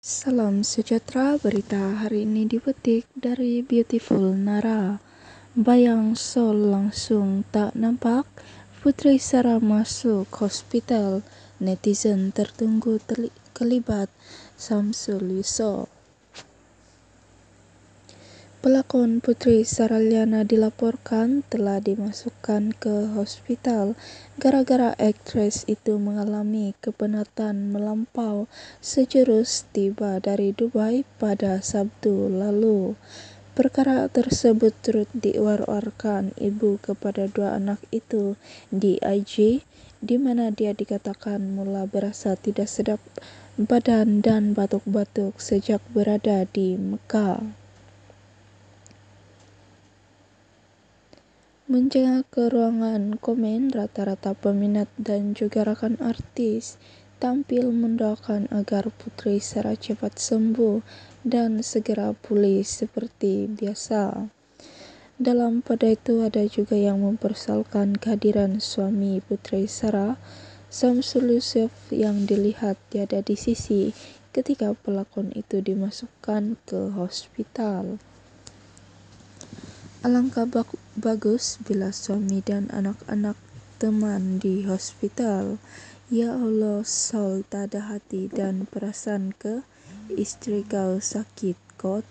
Salam sejahtera, berita hari ini dipetik dari Beautiful Nara. Bayang Sol langsung tak nampak, Putri Sarah masuk hospital. Netizen tertunggu terlibat Samsul Yusof. Pelakon Putri Saraliana dilaporkan telah dimasukkan ke hospital gara-gara aktris itu mengalami kepenatan melampau sejurus tiba dari Dubai pada Sabtu lalu. Perkara tersebut turut diwar-warkan ibu kepada dua anak itu di IG di mana dia dikatakan mula berasa tidak sedap badan dan batuk-batuk sejak berada di Mekah. Menjengah ke ruangan komen rata-rata peminat dan juga rekan artis tampil mendoakan agar putri secara cepat sembuh dan segera pulih seperti biasa. Dalam pada itu ada juga yang mempersalkan kehadiran suami putri Sarah, Samsul Yusuf yang dilihat tiada di sisi ketika pelakon itu dimasukkan ke hospital. Alangkah bagus bila suami dan anak-anak teman di hospital. Ya Allah, Saul tak ada hati dan perasaan ke istri kau sakit kot.